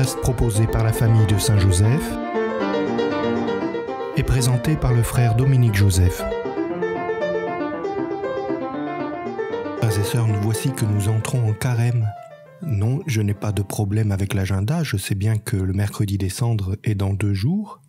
podcast proposé par la famille de Saint-Joseph et présenté par le frère Dominique Joseph. Frères et sœurs, nous voici que nous entrons en carême. Non, je n'ai pas de problème avec l'agenda, je sais bien que le mercredi des cendres est dans deux jours,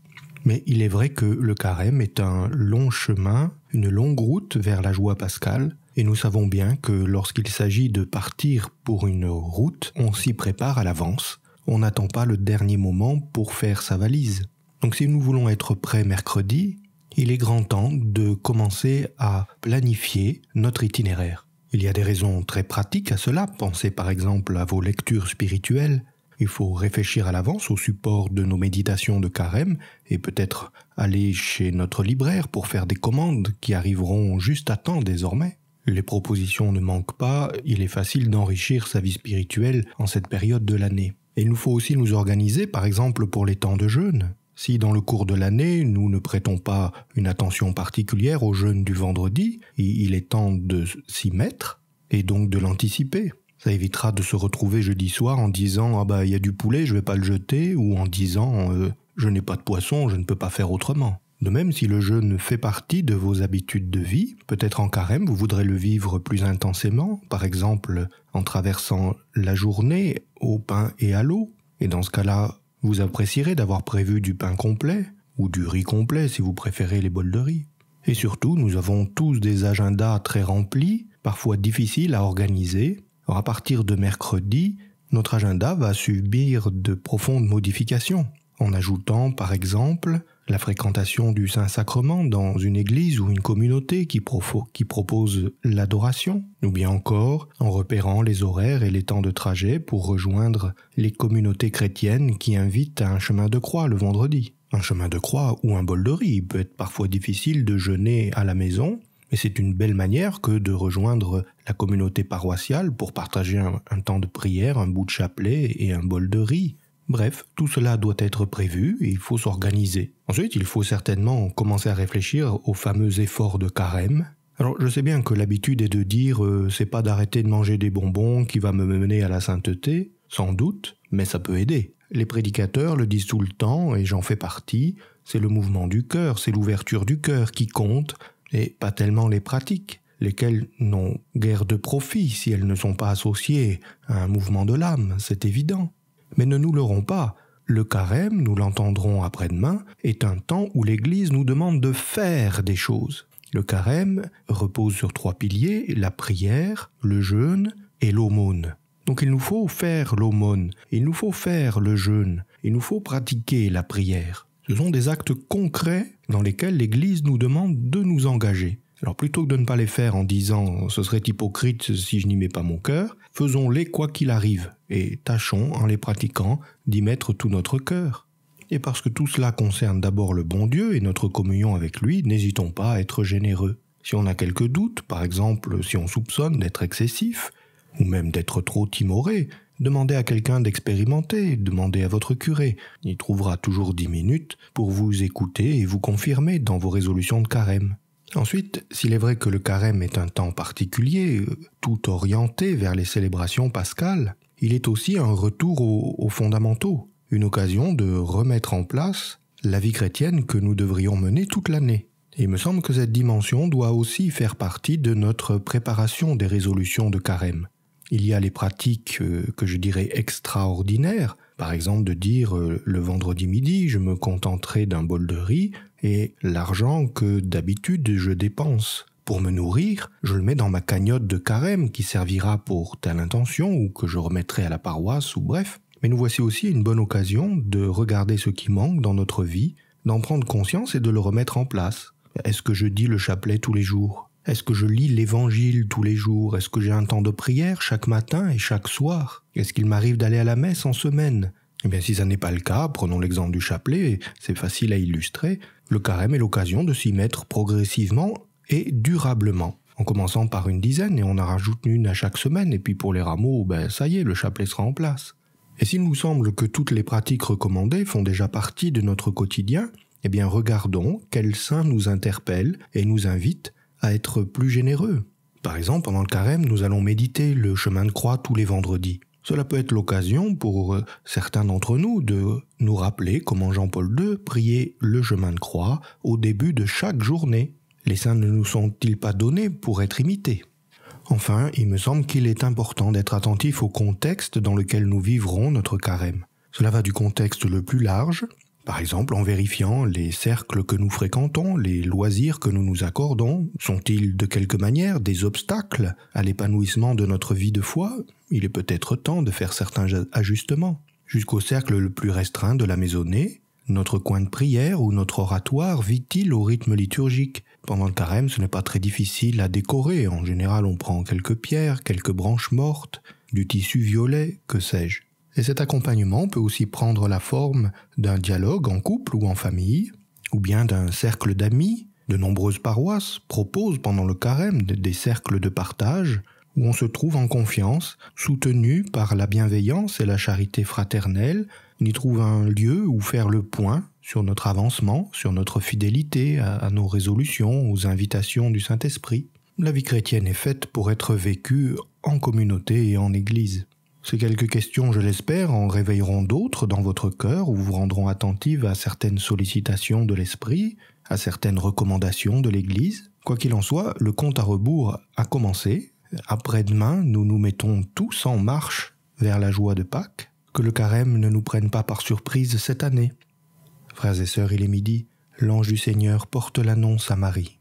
mais il est vrai que le carême est un long chemin, une longue route vers la joie pascale, et nous savons bien que lorsqu'il s'agit de partir pour une route, on s'y prépare à l'avance on n'attend pas le dernier moment pour faire sa valise. Donc si nous voulons être prêts mercredi, il est grand temps de commencer à planifier notre itinéraire. Il y a des raisons très pratiques à cela, pensez par exemple à vos lectures spirituelles, il faut réfléchir à l'avance au support de nos méditations de carême et peut-être aller chez notre libraire pour faire des commandes qui arriveront juste à temps désormais. Les propositions ne manquent pas, il est facile d'enrichir sa vie spirituelle en cette période de l'année. Et il nous faut aussi nous organiser, par exemple, pour les temps de jeûne. Si dans le cours de l'année, nous ne prêtons pas une attention particulière au jeûne du vendredi, il est temps de s'y mettre et donc de l'anticiper. Ça évitera de se retrouver jeudi soir en disant ah bah il y a du poulet, je vais pas le jeter ou en disant euh, je n'ai pas de poisson, je ne peux pas faire autrement. De même, si le jeûne fait partie de vos habitudes de vie, peut-être en carême, vous voudrez le vivre plus intensément, par exemple en traversant la journée au pain et à l'eau, et dans ce cas-là, vous apprécierez d'avoir prévu du pain complet, ou du riz complet si vous préférez les bols de riz. Et surtout, nous avons tous des agendas très remplis, parfois difficiles à organiser. Alors à partir de mercredi, notre agenda va subir de profondes modifications, en ajoutant par exemple la fréquentation du Saint-Sacrement dans une église ou une communauté qui, propose l'adoration, ou bien encore en repérant les horaires et les temps de trajet pour rejoindre les communautés chrétiennes qui invitent à un chemin de croix le vendredi. Un chemin de croix ou un bol de riz peut être parfois difficile de jeûner à la maison, mais c'est une belle manière que de rejoindre la communauté paroissiale pour partager un temps de prière, un bout de chapelet et un bol de riz. Bref, tout cela doit être prévu et il faut s'organiser. Ensuite, il faut certainement commencer à réfléchir aux fameux efforts de carême. Alors, je sais bien que l'habitude est de dire euh, c'est pas d'arrêter de manger des bonbons qui va me mener à la sainteté, sans doute, mais ça peut aider. Les prédicateurs le disent tout le temps et j'en fais partie, c'est le mouvement du cœur, c'est l'ouverture du cœur qui compte et pas tellement les pratiques, lesquelles n'ont guère de profit si elles ne sont pas associées à un mouvement de l'âme, c'est évident mais ne nous l'aurons pas. Le carême, nous l'entendrons après-demain, est un temps où l'Église nous demande de faire des choses. Le carême repose sur trois piliers, la prière, le jeûne et l'aumône. Donc il nous faut faire l'aumône, il nous faut faire le jeûne, il nous faut pratiquer la prière. Ce sont des actes concrets dans lesquels l'Église nous demande de nous engager. Alors plutôt que de ne pas les faire en disant ce serait hypocrite si je n'y mets pas mon cœur, faisons-les quoi qu'il arrive et tâchons en les pratiquant d'y mettre tout notre cœur. Et parce que tout cela concerne d'abord le bon Dieu et notre communion avec lui, n'hésitons pas à être généreux. Si on a quelques doutes, par exemple si on soupçonne d'être excessif, ou même d'être trop timoré, demandez à quelqu'un d'expérimenter, demandez à votre curé. Il trouvera toujours dix minutes pour vous écouter et vous confirmer dans vos résolutions de carême. Ensuite, s'il est vrai que le carême est un temps particulier, euh, tout orienté vers les célébrations pascales, il est aussi un retour aux, fondamentaux, une occasion de remettre en place la vie chrétienne que nous devrions mener toute l'année. Il me semble que cette dimension doit aussi faire partie de notre préparation des résolutions de carême. Il y a les pratiques euh, que je dirais extraordinaires, par exemple, de dire euh, le vendredi midi, je me contenterai d'un bol de riz et l'argent que d'habitude je dépense pour me nourrir, je le mets dans ma cagnotte de carême qui servira pour telle intention ou que je remettrai à la paroisse ou bref. Mais nous voici aussi une bonne occasion de regarder ce qui manque dans notre vie, d'en prendre conscience et de le remettre en place. Est-ce que je dis le chapelet tous les jours est-ce que je lis l'Évangile tous les jours Est-ce que j'ai un temps de prière chaque matin et chaque soir Est-ce qu'il m'arrive d'aller à la messe en semaine Eh bien si ça n'est pas le cas, prenons l'exemple du chapelet, c'est facile à illustrer, le carême est l'occasion de s'y mettre progressivement et durablement en commençant par une dizaine et on en rajoute une à chaque semaine et puis pour les rameaux, ben ça y est, le chapelet sera en place. Et s'il nous semble que toutes les pratiques recommandées font déjà partie de notre quotidien, eh bien regardons quel saint nous interpelle et nous invite à être plus généreux. Par exemple, pendant le carême, nous allons méditer le chemin de croix tous les vendredis. Cela peut être l'occasion pour euh, certains d'entre nous de nous rappeler comment Jean-Paul II priait le chemin de croix au début de chaque journée. Les saints ne nous sont-ils pas donnés pour être imités Enfin, il me semble qu'il est important d'être attentif au contexte dans lequel nous vivrons notre carême. Cela va du contexte le plus large, par exemple, en vérifiant les cercles que nous fréquentons, les loisirs que nous nous accordons, sont-ils de quelque manière des obstacles à l'épanouissement de notre vie de foi Il est peut-être temps de faire certains ajustements. Jusqu'au cercle le plus restreint de la maisonnée, notre coin de prière ou notre oratoire vit-il au rythme liturgique Pendant le carême, ce n'est pas très difficile à décorer. En général, on prend quelques pierres, quelques branches mortes, du tissu violet, que sais-je. Et cet accompagnement peut aussi prendre la forme d'un dialogue en couple ou en famille, ou bien d'un cercle d'amis. De nombreuses paroisses proposent pendant le carême des cercles de partage où on se trouve en confiance, soutenu par la bienveillance et la charité fraternelle, on y trouve un lieu où faire le point sur notre avancement, sur notre fidélité à, à nos résolutions, aux invitations du Saint-Esprit. La vie chrétienne est faite pour être vécue en communauté et en Église. Ces quelques questions, je l'espère, en réveilleront d'autres dans votre cœur ou vous rendront attentive à certaines sollicitations de l'esprit, à certaines recommandations de l'Église. Quoi qu'il en soit, le compte à rebours a commencé. Après-demain, nous nous mettons tous en marche vers la joie de Pâques. Que le carême ne nous prenne pas par surprise cette année. Frères et sœurs, il est midi. L'ange du Seigneur porte l'annonce à Marie.